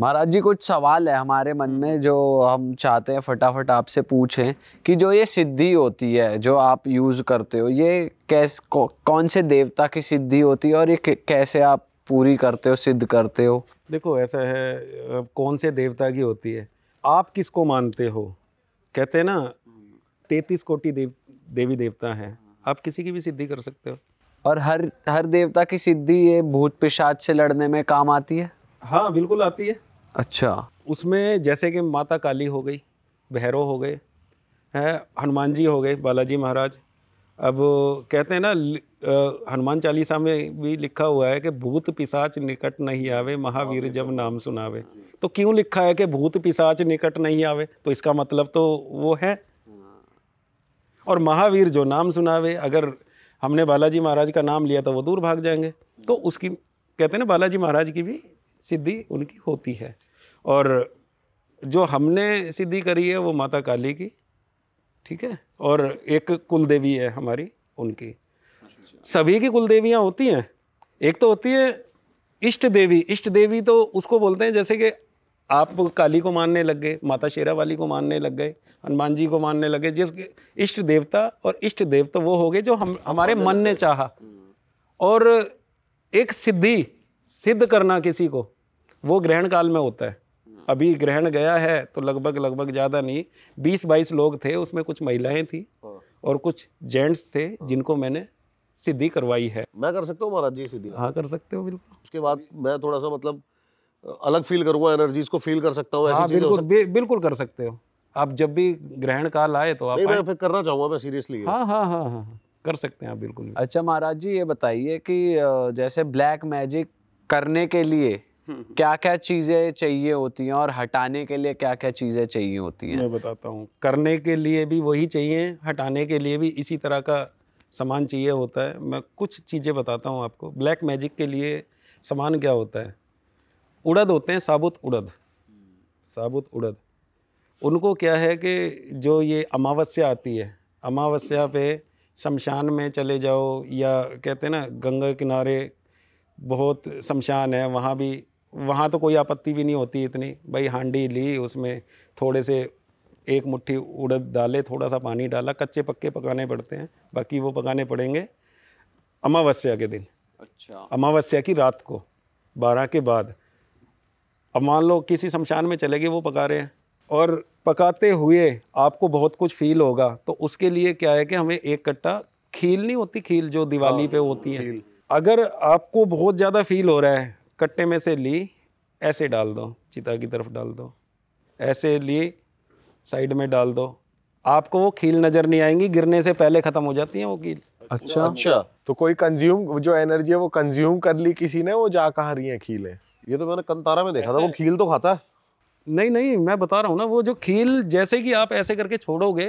महाराज जी कुछ सवाल है हमारे मन में हम्म। जो हम चाहते हैं फटाफट आपसे पूछें कि जो ये सिद्धि होती है जो आप यूज़ करते हो ये कैस कौ, कौन से देवता की सिद्धि होती है और ये कैसे आप पूरी करते हो सिद्ध करते हो देखो ऐसा है कौन से देवता की होती है आप किसको मानते हो कहते हैं ना तैतीस कोटि देव देवी देवता है आप किसी की भी सिद्धि कर सकते हो और हर हर देवता की सिद्धि ये भूत पिशाच से लड़ने में काम आती है हाँ बिल्कुल आती है अच्छा उसमें जैसे कि माता काली हो गई भैरव हो गए हैं हनुमान जी हो गए बालाजी महाराज अब कहते हैं ना हनुमान चालीसा में भी लिखा हुआ है कि भूत पिसाच निकट नहीं आवे महावीर जब नाम सुनावे तो क्यों लिखा है कि भूत पिसाच निकट नहीं आवे तो इसका मतलब तो वो है और महावीर जो नाम सुनावे अगर हमने बालाजी महाराज का नाम लिया तो वो दूर भाग जाएंगे तो उसकी कहते हैं ना बालाजी महाराज की भी सिद्धि उनकी होती है और जो हमने सिद्धि करी है वो माता काली की ठीक है और एक कुल देवी है हमारी उनकी सभी की कुल देवियाँ होती हैं एक तो होती है इष्ट देवी इष्ट देवी तो उसको बोलते हैं जैसे कि आप काली को मानने लग गए माता शेरा वाली को मानने लग गए हनुमान जी को मानने लगे जिस इष्ट देवता और इष्ट देवता तो वो हो गए जो हम हमारे मन ने चाहा और एक सिद्धि सिद्ध करना किसी को वो ग्रहण काल में होता है अभी ग्रहण गया है तो लगभग लगभग ज़्यादा नहीं बीस बाईस लोग थे उसमें कुछ महिलाएं थी हाँ। और कुछ जेंट्स थे हाँ। जिनको मैंने सिद्धि करवाई है मैं कर सकता हूँ महाराज जी सिद्धि हाँ कर सकते हो बिल्कुल उसके बाद मैं थोड़ा सा मतलब अलग फील करूँगा एनर्जीज को फील कर सकता हूँ हाँ, बिल्कुल बिल्कुल कर सकते हो आप जब भी ग्रहण काल आए तो आप मैं फिर करना चाहूँगा मैं सीरियसली हाँ, हाँ हाँ हाँ हाँ कर सकते हैं आप बिल्कुल अच्छा महाराज जी ये बताइए कि जैसे ब्लैक मैजिक करने के लिए क्या क्या चीज़ें चाहिए होती हैं और हटाने के लिए क्या क्या चीज़ें चाहिए होती हैं मैं बताता हूँ करने के लिए भी वही चाहिए हटाने के लिए भी इसी तरह का सामान चाहिए होता है मैं कुछ चीज़ें बताता हूँ आपको ब्लैक मैजिक के लिए सामान क्या होता है उड़द होते हैं साबुत उड़द साबुत उड़द उनको क्या है कि जो ये अमावस्या आती है अमावस्या पे शमशान में चले जाओ या कहते हैं ना गंगा किनारे बहुत शमशान है वहाँ भी वहाँ तो कोई आपत्ति भी नहीं होती इतनी भाई हांडी ली उसमें थोड़े से एक मुट्ठी उड़द डाले थोड़ा सा पानी डाला कच्चे पक्के पकाने पड़ते हैं बाकी वो पकाने पड़ेंगे अमावस्या के दिन अच्छा अमावस्या की रात को बारह के बाद अब मान लो किसी शमशान में चले गए वो पका रहे हैं और पकाते हुए आपको बहुत कुछ फील होगा तो उसके लिए क्या है कि हमें एक कट्टा खील नहीं होती खील जो दिवाली हाँ, पे होती है अगर आपको बहुत ज़्यादा फील हो रहा है कट्टे में से ली ऐसे डाल दो चिता की तरफ डाल दो ऐसे ली साइड में डाल दो आपको वो खील नज़र नहीं आएंगी गिरने से पहले ख़त्म हो जाती है वो खील अच्छा अच्छा तो कोई कंज्यूम जो एनर्जी है वो कंज्यूम कर ली किसी ने वो जा कहा रही है खीलें ये तो मैंने कंतारा में देखा था वो खील तो खाता है नहीं नहीं मैं बता रहा हूँ ना वो जो खील जैसे कि आप ऐसे करके छोड़ोगे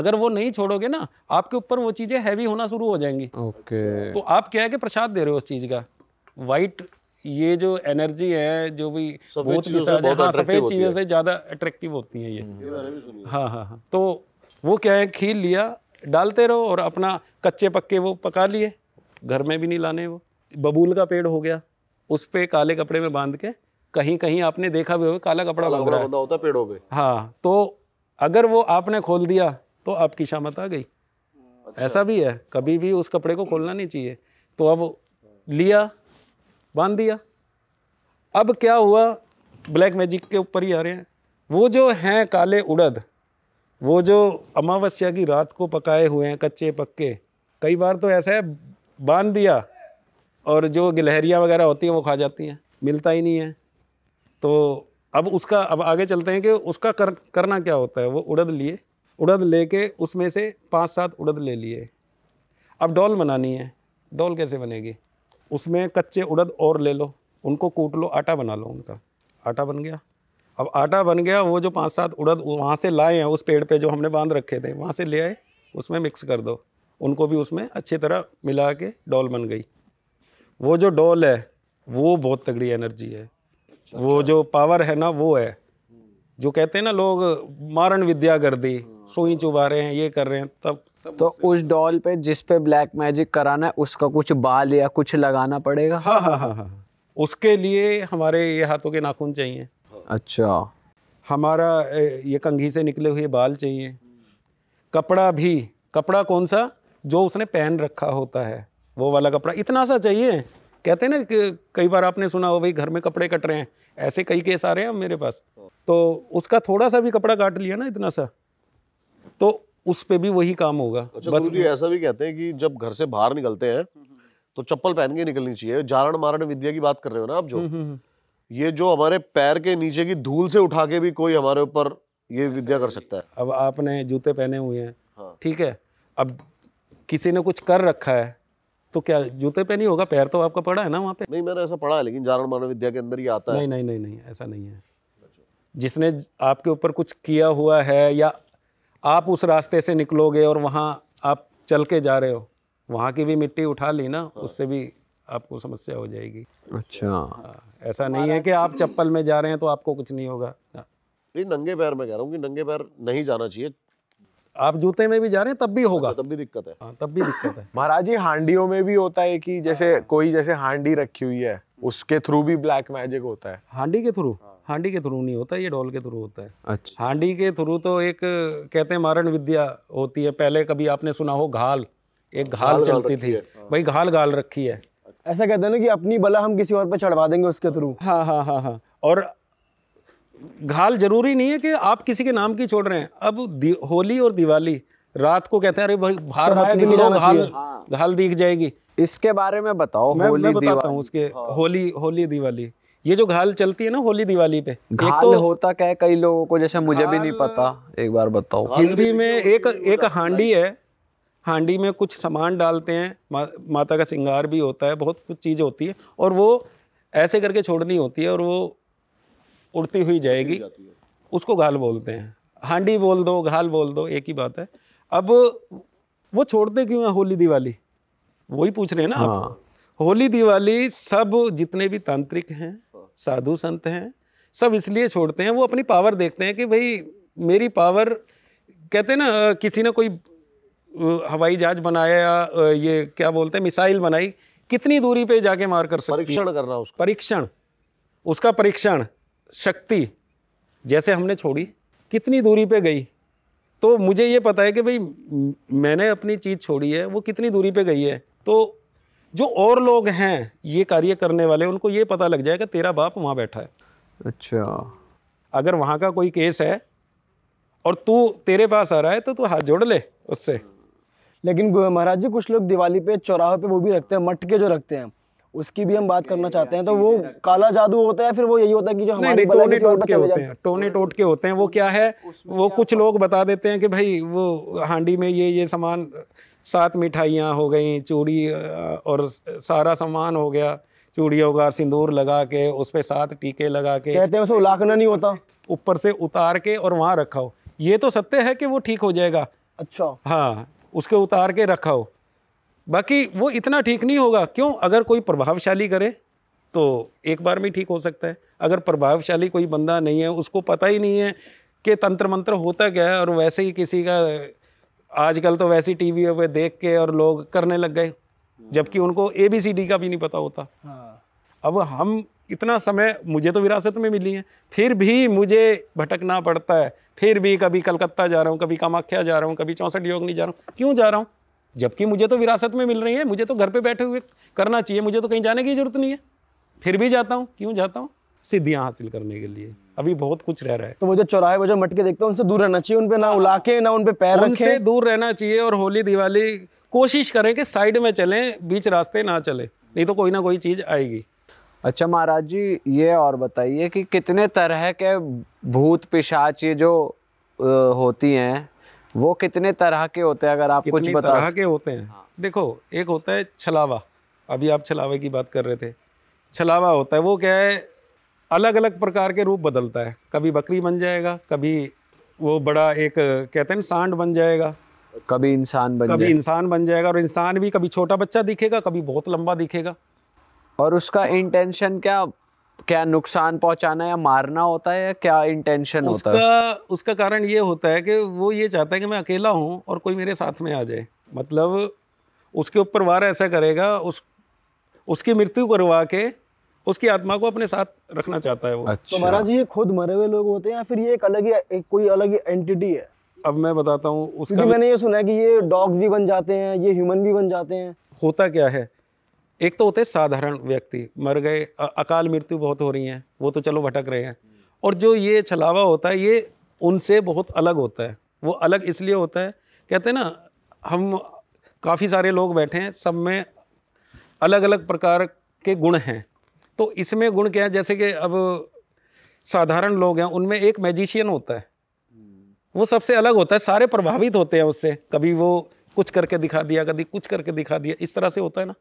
अगर वो नहीं छोड़ोगे ना आपके ऊपर वो चीज़ें हैवी होना शुरू हो जाएंगी ओके तो आप क्या है कि प्रसाद दे रहे हो उस चीज़ का वाइट ये जो एनर्जी है जो भी बहुत हाँ, सफ़ेद चीज़ों से ज़्यादा अट्रैक्टिव होती हम्म। है ये हाँ हाँ हाँ तो वो क्या है खील लिया डालते रहो और अपना कच्चे पक्के वो पका लिए घर में भी नहीं लाने वो बबूल का पेड़ हो गया उस पे काले कपड़े में बांध के कहीं कहीं आपने देखा भी होगा काला कपड़ा बांध रहा होता है पेड़ों पे हाँ तो अगर वो आपने खोल दिया तो आपकी शामत आ गई अच्छा। ऐसा भी है कभी भी उस कपड़े को खोलना नहीं चाहिए तो अब लिया बांध दिया अब क्या हुआ ब्लैक मैजिक के ऊपर ही आ रहे हैं वो जो हैं काले उड़द वो जो अमावस्या की रात को पकाए हुए हैं कच्चे पक्के कई बार तो ऐसा है बांध दिया और जो गिलहरियाँ वगैरह होती हैं वो खा जाती हैं मिलता ही नहीं है तो अब उसका अब आगे चलते हैं कि उसका कर करना क्या होता है वो उड़द लिए उड़द लेके उसमें से पाँच सात उड़द ले लिए अब डॉल बनानी है डॉल कैसे बनेगी उसमें कच्चे उड़द और ले लो उनको कूट लो आटा बना लो उनका आटा बन गया अब आटा बन गया वो जो पाँच सात उड़द वहाँ से लाए हैं उस पेड़ पे जो हमने बांध रखे थे वहाँ से ले आए उसमें मिक्स कर दो उनको भी उसमें अच्छी तरह मिला के डॉल बन गई वो जो डॉल है वो बहुत तगड़ी एनर्जी है अच्छा। वो जो पावर है ना वो है जो कहते हैं ना लोग मारण विद्या कर दी हाँ। सोई चुबा रहे हैं ये कर रहे हैं तब तो उस डॉल पे जिस पे ब्लैक मैजिक कराना है उसका कुछ बाल या कुछ लगाना पड़ेगा हाँ हाँ हाँ हाँ उसके लिए हमारे ये हाथों के नाखून चाहिए अच्छा हमारा ये कंघी से निकले हुए बाल चाहिए कपड़ा भी कपड़ा कौन सा जो उसने पहन रखा होता है वो वाला कपड़ा इतना सा चाहिए कहते हैं ना कि कई बार आपने सुना हो भाई घर में कपड़े कट रहे हैं ऐसे कई केस आ रहे हैं मेरे पास तो उसका थोड़ा सा भी कपड़ा काट लिया ना इतना सा तो उस पर भी वही काम होगा अच्छा, बस जी ऐसा भी कहते हैं कि जब घर से बाहर निकलते हैं तो चप्पल पहन के निकलनी चाहिए जारण मारण विद्या की बात कर रहे हो ना आप जो हम्म, हम्म, हम्म। ये जो हमारे पैर के नीचे की धूल से उठा के भी कोई हमारे ऊपर ये विद्या कर सकता है अब आपने जूते पहने हुए हैं हाँ। ठीक है अब किसी ने कुछ कर रखा है तो क्या जूते पे नहीं होगा पैर तो आपका पड़ा है ना वहाँ पे नहीं मैंने ऐसा पढ़ा है लेकिन जारण मारण विद्या के अंदर ही आता है नहीं नहीं नहीं नहीं ऐसा नहीं है जिसने आपके ऊपर कुछ किया हुआ है या आप उस रास्ते से निकलोगे और वहाँ आप चल के जा रहे हो वहाँ की भी मिट्टी उठा ली ना हाँ। उससे भी आपको समस्या हो जाएगी अच्छा हाँ, ऐसा नहीं है कि आप तो- चप्पल में जा रहे हैं तो आपको कुछ नहीं होगा हाँ। नहीं नंगे पैर में कह रहा हूँ कि नंगे पैर नहीं जाना चाहिए आप जूते में भी जा रहे हैं तब भी अच्छा, होगा अच्छा, तब भी दिक्कत है आ, तब भी दिक्कत है महाराज जी हांडियों में भी होता है कि जैसे कोई जैसे हांडी रखी हुई है उसके थ्रू भी ब्लैक मैजिक होता है हांडी के थ्रू हांडी के थ्रू नहीं होता ये डॉल के थ्रू होता है अच्छा हांडी के थ्रू तो एक कहते हैं मारण विद्या होती है पहले कभी आपने सुना हो घाल एक घाल चलती थी भाई घाल घाल रखी है ऐसा कहते हैं ना कि अपनी बला हम किसी और पे चढ़वा देंगे उसके थ्रू हाँ हाँ हाँ हाँ और घाल जरूरी नहीं है कि आप किसी के नाम की छोड़ रहे हैं अब होली और दिवाली रात को कहते हैं अरे भाई बाहर मत निकलो घाल घाल दिख जाएगी इसके बारे में बताओ मैं, होली मैं बताता हूँ उसके हाँ। होली होली दिवाली ये जो घाल चलती है ना होली दिवाली पे घाल तो होता क्या है कई लोगों को जैसे मुझे भी नहीं पता एक बार बताओ हिंदी में एक एक हांडी है हांडी में कुछ सामान डालते हैं मा, माता का श्रृंगार भी होता है बहुत कुछ चीज़ होती है और वो ऐसे करके छोड़नी होती है और वो उड़ती हुई जाएगी उसको घाल बोलते हैं हांडी बोल दो घाल बोल दो एक ही बात है अब वो छोड़ते क्यों है होली दिवाली वही पूछ रहे हैं ना हाँ। आप होली दिवाली सब जितने भी तांत्रिक हैं साधु संत हैं सब इसलिए छोड़ते हैं वो अपनी पावर देखते हैं कि भाई मेरी पावर कहते हैं ना किसी ने कोई हवाई जहाज बनाया या ये क्या बोलते हैं मिसाइल बनाई कितनी दूरी पे जाके मार कर सकती परीक्षण रहा उसका परीक्षण उसका परीक्षण शक्ति जैसे हमने छोड़ी कितनी दूरी पे गई तो मुझे ये पता है कि भाई मैंने अपनी चीज़ छोड़ी है वो कितनी दूरी पे गई है तो जो और लोग हैं ये कार्य करने वाले उनको ये पता लग जाएगा तेरा बाप वहाँ बैठा है अच्छा अगर वहाँ का कोई केस है और तू तेरे पास आ रहा है तो तू हाथ जोड़ ले उससे लेकिन महाराज जी कुछ लोग दिवाली पे चौराहे पे वो भी रखते हैं मटके जो रखते हैं उसकी भी हम बात करना चाहते हैं तो वो काला जादू होता है फिर वो यही होता है कि जो हमारे टोने टोट के होते हैं टोने टोट के होते हैं वो क्या है वो कुछ लोग बता देते हैं कि भाई वो हांडी में ये ये सामान सात मिठाइयाँ हो गई चूड़ी और सारा सामान हो गया चूड़ी होगा सिंदूर लगा के उस पर सात टीके लगा के कहते हैं उसे उलाखना नहीं होता ऊपर से उतार के और वहाँ रखा हो ये तो सत्य है कि वो ठीक हो जाएगा अच्छा हाँ उसके उतार के रखा हो बाकी वो इतना ठीक नहीं होगा क्यों अगर कोई प्रभावशाली करे तो एक बार में ठीक हो सकता है अगर प्रभावशाली कोई बंदा नहीं है उसको पता ही नहीं है कि तंत्र मंत्र होता क्या है और वैसे ही किसी का आजकल तो वैसी टी वी पे देख के और लोग करने लग गए जबकि उनको ए बी सी डी का भी नहीं पता होता हाँ। अब हम इतना समय मुझे तो विरासत में मिली है फिर भी मुझे भटकना पड़ता है फिर भी कभी कलकत्ता जा रहा हूँ कभी कामाख्या जा रहा हूँ कभी चौंसठ योग नहीं जा रहा हूँ क्यों जा रहा हूँ जबकि मुझे तो विरासत में मिल रही है मुझे तो घर पे बैठे हुए करना चाहिए मुझे तो कहीं जाने की ज़रूरत नहीं है फिर भी जाता हूँ क्यों जाता हूँ सिद्धियाँ हासिल करने के लिए अभी बहुत कुछ रह रहा है तो वो जो चौराहे वो जो मटके देखते हैं उनसे दूर रहना चाहिए उनपे ना उलाके ना उनपे पैर उनसे दूर रहना चाहिए और होली दिवाली कोशिश करें कि साइड में चलें बीच रास्ते ना चले नहीं तो कोई ना कोई चीज़ आएगी अच्छा महाराज जी ये और बताइए कि कितने तरह के भूत पिशाच ये जो होती हैं वो कितने तरह के होते हैं अगर आप कुछ बता तरह के होते हैं हाँ। देखो एक होता है छलावा अभी आप छलावे की बात कर रहे थे छलावा होता है वो क्या है अलग अलग प्रकार के रूप बदलता है कभी बकरी बन जाएगा कभी वो बड़ा एक कहते हैं सांड बन जाएगा कभी इंसान बन कभी इंसान बन जाएगा और इंसान भी कभी छोटा बच्चा दिखेगा कभी बहुत लंबा दिखेगा और उसका इंटेंशन क्या क्या नुकसान पहुंचाना या मारना होता है या क्या इंटेंशन होता है उसका कारण ये होता है कि वो ये चाहता है कि मैं अकेला हूँ और कोई मेरे साथ में आ जाए मतलब उसके ऊपर वार ऐसा करेगा उस उसकी मृत्यु करवा के उसकी आत्मा को अपने साथ रखना चाहता है वो अच्छा। तो महाराज ये खुद मरे हुए लोग होते हैं या फिर ये एक अलग ही एक कोई अलग ही एंटिटी है अब मैं बताता हूँ उसका मैंने ये सुना है कि ये डॉग भी बन जाते हैं ये ह्यूमन भी बन जाते हैं होता क्या है एक तो होते हैं साधारण व्यक्ति मर गए अकाल मृत्यु बहुत हो रही है वो तो चलो भटक रहे हैं और जो ये छलावा होता है ये उनसे बहुत अलग होता है वो अलग इसलिए होता है कहते हैं ना हम काफ़ी सारे लोग बैठे हैं सब में अलग अलग प्रकार के गुण हैं तो इसमें गुण क्या है जैसे कि अब साधारण लोग हैं उनमें एक मैजिशियन होता है वो सबसे अलग होता है सारे प्रभावित होते हैं उससे कभी वो कुछ करके दिखा दिया कभी कुछ करके दिखा दिया इस तरह से होता है ना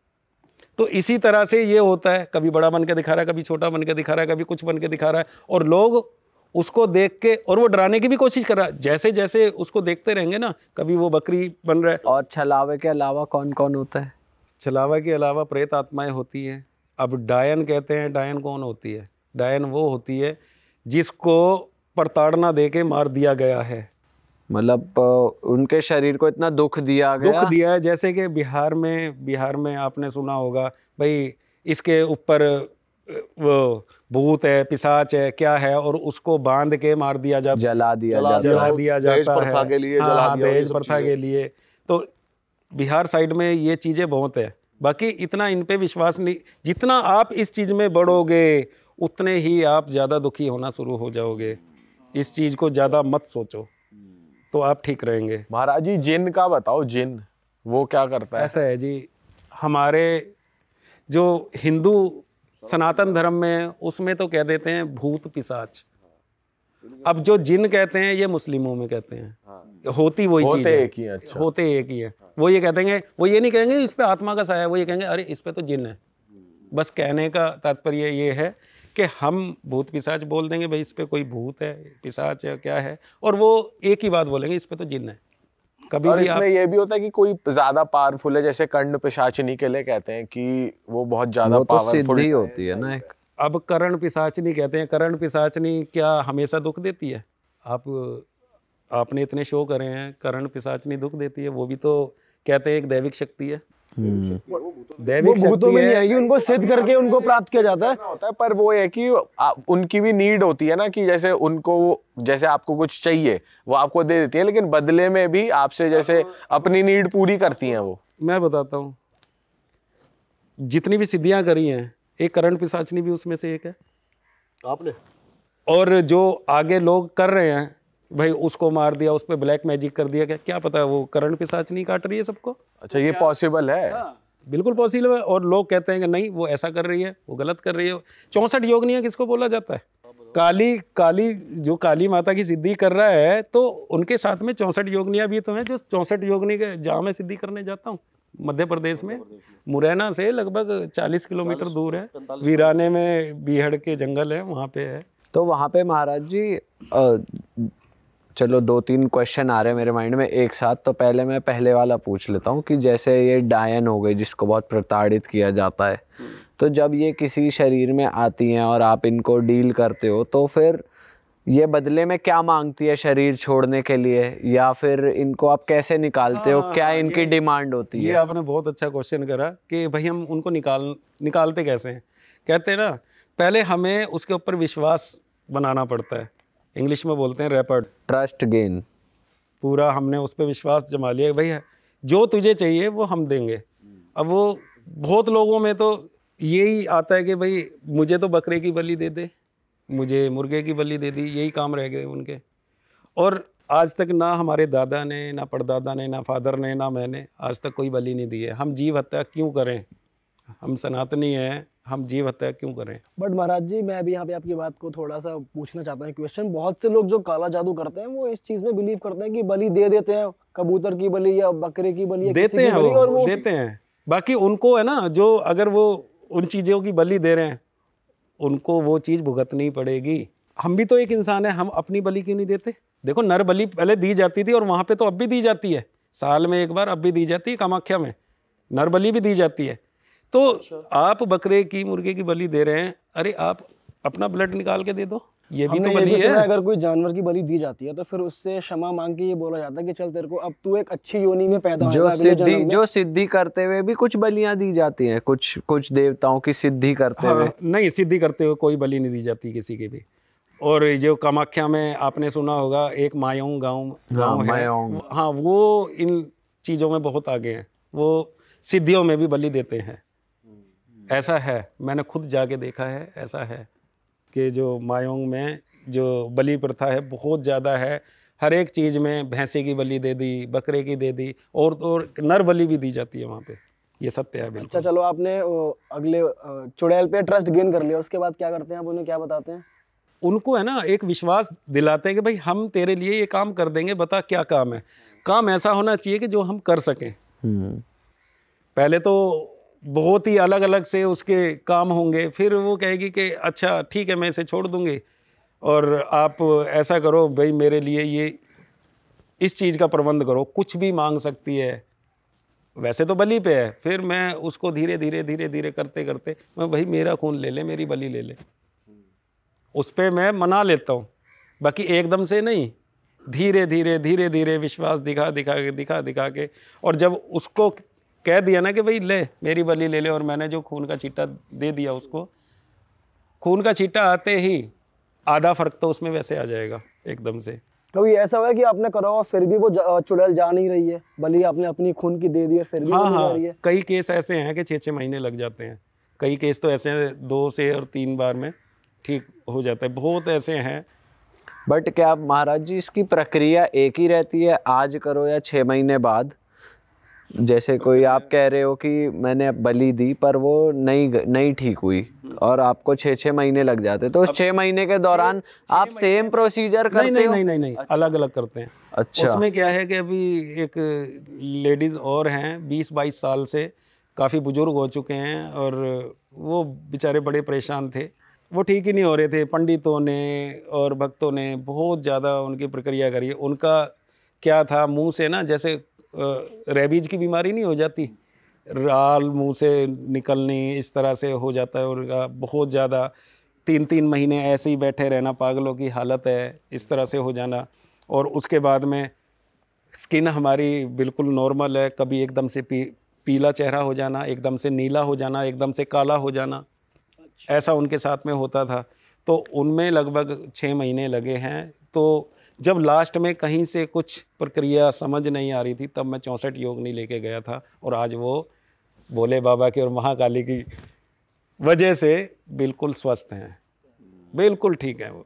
तो इसी तरह से ये होता है कभी बड़ा बन के दिखा रहा है कभी छोटा बन के दिखा रहा है कभी कुछ बन के दिखा रहा है और लोग उसको देख के और वो डराने की भी कोशिश कर रहा है जैसे जैसे उसको देखते रहेंगे ना कभी वो बकरी बन रहा है और छलावे के अलावा कौन कौन होता है छलावा के अलावा प्रेत आत्माएं होती हैं अब डायन कहते हैं डायन कौन होती है डायन वो होती है जिसको प्रताड़ना दे के मार दिया गया है मतलब उनके शरीर को इतना दुख दिया गया दुख दिया है जैसे कि बिहार में बिहार में आपने सुना होगा भाई इसके ऊपर वो भूत है पिसाच है क्या है और उसको बांध के मार दिया जाता जला दिया जला, जला दिया जाता है के लिए हाँ, जला दिया हाँ, दहेज प्रथा के लिए तो बिहार साइड में ये चीज़ें बहुत है बाकी इतना इन पे विश्वास नहीं जितना आप इस चीज़ में बढ़ोगे उतने ही आप ज़्यादा दुखी होना शुरू हो जाओगे इस चीज़ को ज़्यादा मत सोचो तो आप ठीक रहेंगे महाराज जी जिन का बताओ जिन वो क्या करता है ऐसा है जी हमारे जो हिंदू सनातन धर्म में उसमें तो कह देते हैं भूत पिशाच अब जो जिन कहते हैं ये मुस्लिमों में कहते हैं हाँ। होती वही चीज होते एक ही अच्छा। होते एक ही है हाँ। वो ये कहते वो ये नहीं कहेंगे इस पे आत्मा का साया वो ये कहेंगे अरे इस पे तो जिन है बस कहने का तात्पर्य ये है कि हम भूत पिसाच बोल देंगे भाई इस पे कोई भूत है पिसाच है क्या है और वो एक ही बात बोलेंगे इस पे तो जिन है कभी और भी इसमें आप... ये भी होता है कि कोई ज्यादा पावरफुल है जैसे कंड पिशाचनी के लिए कहते हैं कि वो बहुत ज्यादा तो पावरफुल होती है ना एक अब करण पिसाचनी कहते हैं करण पिसाचनी क्या हमेशा दुख देती है आप आपने इतने शो करे हैं करण पिसाचनी दुख देती है वो भी तो कहते हैं एक दैविक शक्ति है हम्म। दैविक भूतों में नहीं आएगी उनको सिद्ध करके उनको प्राप्त किया जाता है होता है पर वो है कि आ, उनकी भी नीड होती है ना कि जैसे उनको जैसे आपको कुछ चाहिए वो आपको दे देती है लेकिन बदले में भी आपसे जैसे अपनी नीड पूरी करती हैं वो मैं बताता हूँ जितनी भी सिद्धियां करी हैं एक करण पिशाचनी भी उसमें से एक है आपने और जो आगे लोग कर रहे हैं भाई उसको मार दिया उस पर ब्लैक मैजिक कर दिया क्या क्या पता है वो करण पिशाचनी काट रही है सबको अच्छा ये पॉसिबल है हाँ, बिल्कुल पॉसिबल है और लोग कहते हैं कि नहीं वो ऐसा कर रही है वो गलत कर रही है चौंसठ योग नहीं है किसको बोला जाता है काली काली जो काली माता की सिद्धि कर रहा है तो उनके साथ में चौंसठ योगनियाँ भी तो हैं जो चौंसठ योगनी के जहाँ मैं सिद्धि करने जाता हूँ मध्य प्रदेश में मुरैना से लगभग 40 किलोमीटर दूर है वीराने में बीहड़ के जंगल है वहाँ पे है तो वहाँ पे महाराज जी चलो दो तीन क्वेश्चन आ रहे हैं मेरे माइंड में एक साथ तो पहले मैं पहले वाला पूछ लेता हूँ कि जैसे ये डायन हो गई जिसको बहुत प्रताड़ित किया जाता है हम्म। तो जब ये किसी शरीर में आती हैं और आप इनको डील करते हो तो फिर ये बदले में क्या मांगती है शरीर छोड़ने के लिए या फिर इनको आप कैसे निकालते हो हाँ, क्या हाँ, इनकी डिमांड होती ये है ये आपने बहुत अच्छा क्वेश्चन करा कि भाई हम उनको निकाल निकालते कैसे हैं कहते हैं ना पहले हमें उसके ऊपर विश्वास बनाना पड़ता है इंग्लिश में बोलते हैं रेपर्ड ट्रस्ट गेन पूरा हमने उस पर विश्वास जमा लिया भाई जो तुझे चाहिए वो हम देंगे अब वो बहुत लोगों में तो यही आता है कि भाई मुझे तो बकरे की बलि दे दे मुझे मुर्गे की बलि दे दी यही काम रह गए उनके और आज तक ना हमारे दादा ने ना परदादा ने ना फादर ने ना मैंने आज तक कोई बलि नहीं दी है हम जीव हत्या क्यों करें हम सनातनी हैं हम जीव हत्या क्यों करें बट महाराज जी मैं भी यहाँ पे आपकी बात को थोड़ा सा पूछना चाहता हूँ क्वेश्चन बहुत से लोग जो काला जादू करते हैं वो इस चीज में बिलीव करते हैं कि बलि दे देते हैं कबूतर की बलि या बकरे की बलि देते हैं देते हैं बाकी उनको है ना जो अगर वो उन चीज़ों की बलि दे रहे हैं उनको वो चीज़ भुगतनी पड़ेगी हम भी तो एक इंसान है हम अपनी बलि क्यों नहीं देते देखो नर बलि पहले दी जाती थी और वहाँ पे तो अब भी दी जाती है साल में एक बार अब भी दी जाती है कामाख्या में नर बलि भी दी जाती है तो अच्छा। आप बकरे की मुर्गे की बलि दे रहे हैं अरे आप अपना ब्लड निकाल के दे दो ये भी तो बलि है अगर कोई जानवर की बलि दी जाती है तो फिर उससे क्षमा मांग के ये बोला जाता है कि चल तेरे को अब तू एक अच्छी योनी में पैदा जो सिद्धि जो सिद्धि करते हुए भी कुछ बलियां दी जाती हैं कुछ कुछ देवताओं की सिद्धि करते हाँ, हुए नहीं सिद्धि करते हुए कोई बलि नहीं दी जाती किसी की भी और जो कामाख्या में आपने सुना होगा एक मायोंग गांव हाँ, गांव है हाँ वो इन चीज़ों में बहुत आगे हैं वो सिद्धियों में भी बलि देते हैं ऐसा है मैंने खुद जाके देखा है ऐसा है के जो मायोंग में जो बलि प्रथा है बहुत ज़्यादा है हर एक चीज़ में भैंसे की बलि दे दी बकरे की दे दी और और नर बलि भी दी जाती है वहाँ पे ये सत्य है अच्छा चलो आपने अगले चुड़ैल पे ट्रस्ट गेन कर लिया उसके बाद क्या करते हैं आप उन्हें क्या बताते हैं उनको है ना एक विश्वास दिलाते हैं कि भाई हम तेरे लिए ये काम कर देंगे बता क्या काम है काम ऐसा होना चाहिए कि जो हम कर सकें हम्म। पहले तो बहुत ही अलग अलग से उसके काम होंगे फिर वो कहेगी कि अच्छा ठीक है मैं इसे छोड़ दूँगी और आप ऐसा करो भाई मेरे लिए ये इस चीज़ का प्रबंध करो कुछ भी मांग सकती है वैसे तो बली पे है फिर मैं उसको धीरे धीरे धीरे धीरे करते करते मैं भाई मेरा खून ले ले मेरी बली ले ले उस पर मैं मना लेता हूँ बाकी एकदम से नहीं धीरे धीरे धीरे धीरे विश्वास दिखा दिखा के दिखा दिखा के और जब उसको कह दिया ना कि भाई ले मेरी बलि ले ले और मैंने जो खून का छीटा दे दिया उसको खून का छीटा आते ही आधा फर्क तो उसमें वैसे आ जाएगा एकदम से कभी ऐसा हुआ कि आपने करा और फिर भी वो चुड़ैल जा नहीं रही है बलि आपने अपनी खून की दे दी है फिर भी हाँ हाँ रही है कई केस ऐसे हैं कि छः छः महीने लग जाते हैं कई केस तो ऐसे हैं दो से और तीन बार में ठीक हो जाता है बहुत ऐसे हैं बट क्या महाराज जी इसकी प्रक्रिया एक ही रहती है आज करो या छः महीने बाद जैसे तो कोई आप कह रहे हो कि मैंने बलि दी पर वो नहीं नहीं ठीक हुई और आपको छः छः महीने लग जाते तो उस छः महीने के दौरान चे, आप सेम प्रोसीजर करते नहीं हो? नहीं, नहीं नहीं नहीं अच्छा। अलग अलग करते हैं अच्छा उसमें क्या है कि अभी एक लेडीज़ और हैं बीस बाईस साल से काफ़ी बुजुर्ग हो चुके हैं और वो बेचारे बड़े परेशान थे वो ठीक ही नहीं हो रहे थे पंडितों ने और भक्तों ने बहुत ज़्यादा उनकी प्रक्रिया करी उनका क्या था मुंह से ना जैसे रेबीज की बीमारी नहीं हो जाती राल मुंह से निकलनी इस तरह से हो जाता है उनका बहुत ज़्यादा तीन तीन महीने ऐसे ही बैठे रहना पागलों की हालत है इस तरह से हो जाना और उसके बाद में स्किन हमारी बिल्कुल नॉर्मल है कभी एकदम से पी पीला चेहरा हो जाना एकदम से नीला हो जाना एकदम से काला हो जाना ऐसा उनके साथ में होता था तो उनमें लगभग छः महीने लगे हैं तो जब लास्ट में कहीं से कुछ प्रक्रिया समझ नहीं आ रही थी तब मैं चौंसठ योग नहीं लेके गया था और आज वो भोले बाबा की और महाकाली की वजह से बिल्कुल स्वस्थ हैं बिल्कुल ठीक है वो